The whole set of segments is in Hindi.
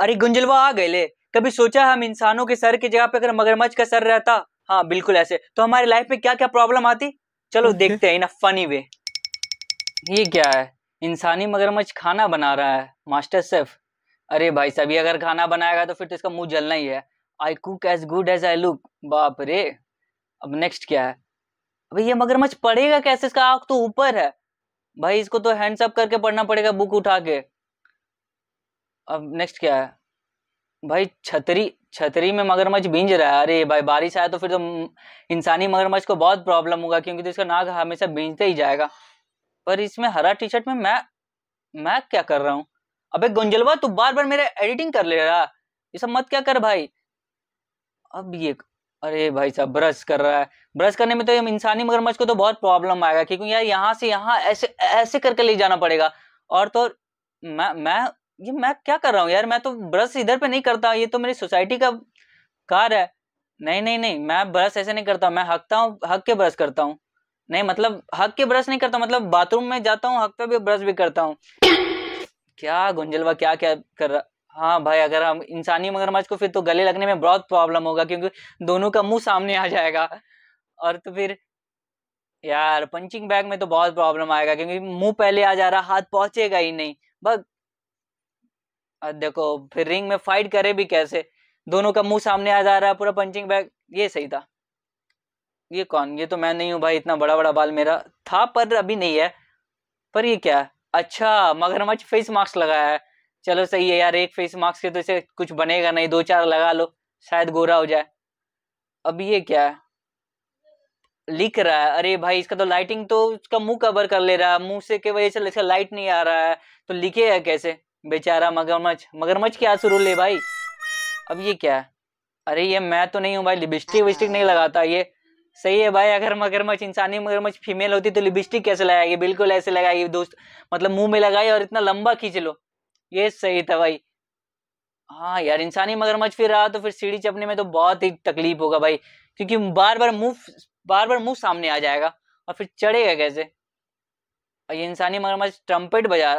अरे गुंजलवा आ गए ले कभी सोचा हम इंसानों के सर की जगह पे अगर मगरमच्छ का सर रहता हाँ बिल्कुल ऐसे तो हमारी लाइफ में क्या क्या प्रॉब्लम आती चलो देखते हैं इन फनी वे ये क्या है इंसानी मगरमच्छ खाना बना रहा है मास्टर सेफ अरे भाई साहब ये अगर खाना बनाएगा तो फिर तो इसका मुंह जलना ही है I cook as good as I look बाप रे अब नेक्स्ट क्या है अबे ये मगरमच्छ पढ़ेगा कैसे इसका आँख तो ऊपर है भाई इसको तो हैंड्स अप करके पढ़ना पड़ेगा बुक उठा के अब नेक्स्ट क्या है भाई छतरी छतरी में मगरमच्छ बींज रहा है अरे भाई बारिश आया तो फिर तो इंसानी मगरमच्छ को बहुत प्रॉब्लम होगा क्योंकि तो इसका नाक हमेशा बींजते ही जाएगा पर इसमें हरा टी शर्ट में मैं मैं क्या कर रहा हूँ अबे गुंजलवा तू बार बार मेरा एडिटिंग कर ले रहा ये सब मत क्या कर भाई अब ये अरे भाई साहब ब्रश कर रहा है ब्रश करने में तो इंसानी मगरमच्छ को तो बहुत प्रॉब्लम आएगा क्योंकि यार यहाँ से यहाँ ऐसे ऐसे करके ले जाना पड़ेगा और तो मैं मैं ये मैं क्या कर रहा हूँ यार मैं तो ब्रश इधर पे नहीं करता ये तो मेरी सोसाइटी का कार है नहीं नहीं नहीं मैं ब्रश ऐसे नहीं करता मैं हकता हूँ हक के ब्रश करता हूँ नहीं मतलब हक के ब्रश नहीं करता मतलब बाथरूम में जाता हूँ हक पे भी ब्रश भी करता हूँ क्या गुंजलवा क्या क्या कर रहा हाँ भाई अगर हम इंसानी मगरमच्छ को फिर तो गले लगने में बहुत प्रॉब्लम होगा क्योंकि दोनों का मुंह सामने आ जाएगा और तो फिर यार पंचिंग बैग में तो बहुत प्रॉब्लम आएगा क्योंकि मुंह पहले आ जा रहा हाथ पहुंचेगा ही नहीं बस देखो फिर रिंग में फाइट करे भी कैसे दोनों का मुंह सामने आ जा रहा है पूरा पंचिंग बैग ये सही था ये कौन ये तो मैं नहीं हूँ भाई इतना बड़ा बड़ा बाल मेरा था पर अभी नहीं है पर ये क्या है अच्छा मगरमच्छ फेस मास्क लगाया है चलो सही है यार एक फेस मास्क से तो इसे कुछ बनेगा नहीं दो चार लगा लो शायद गोरा हो जाए अब ये क्या है लिख रहा है अरे भाई इसका तो लाइटिंग तो उसका मुंह कवर कर ले रहा है मुंह से के वजह से लाइट नहीं आ रहा है तो लिखे है कैसे बेचारा मगरमच्छ मगरमच्छ क्या आंसू ले भाई अब ये क्या है अरे ये मैं तो नहीं हूँ भाई लिपस्टिक विस्टिक नहीं लगाता ये सही है भाई अगर मगरमच्छ इंसानी मगरमच्छ फीमेल होती तो लिपस्टिक कैसे लगाएगी बिल्कुल ऐसे लगाएगी दोस्त मतलब मुंह में लगाई और इतना लंबा खींच लो ये सही था भाई हाँ यार इंसानी मगरमच्छ फिर रहा तो फिर सीढ़ी चपने में तो बहुत ही तकलीफ होगा भाई क्योंकि बार बार मुंह बार बार मुंह सामने आ जाएगा और फिर चढ़ेगा कैसे और ये इंसानी मगरमच्छ ट्रम्पेट बजा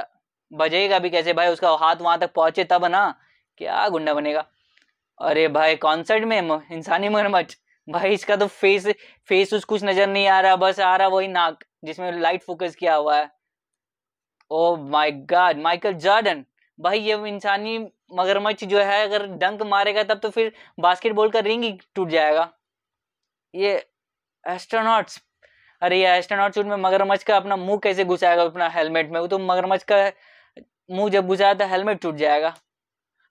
बजेगा भी कैसे भाई उसका हाथ वहां तक पहुंचे तब ना क्या गुंडा बनेगा अरे भाई कॉन्सर्ट में इंसानी मगरमच्छ भाई इसका तो फेस फेस उस कुछ नजर नहीं आ रहा बस आ रहा वही नाक जिसमें लाइट फोकस किया हुआ है oh my god Michael Jordan भाई ये इंसानी मगरमच्छ जो है अगर डंक मारेगा तब तो फिर बास्केटबॉल का रिंग ही टूट जाएगा ये एस्ट्रोनॉट्स अरे ये एस्ट्रोनॉट में मगरमच्छ का अपना मुंह कैसे घुसाएगा अपना हेलमेट में वो तो मगरमच्छ का मुंह जब बुझाया था हेलमेट टूट जाएगा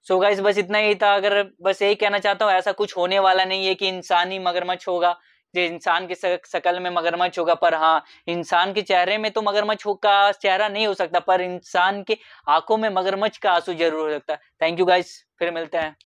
सो गाइस बस इतना ही था अगर बस यही कहना चाहता हूँ ऐसा कुछ होने वाला नहीं है कि इंसान ही मगरमच्छ होगा जो इंसान के शकल में मगरमच्छ होगा पर हाँ इंसान के चेहरे में तो मगरमच्छ का चेहरा नहीं हो सकता पर इंसान के आंखों में मगरमच्छ का आंसू जरूर हो सकता है थैंक यू गाइस फिर मिलते हैं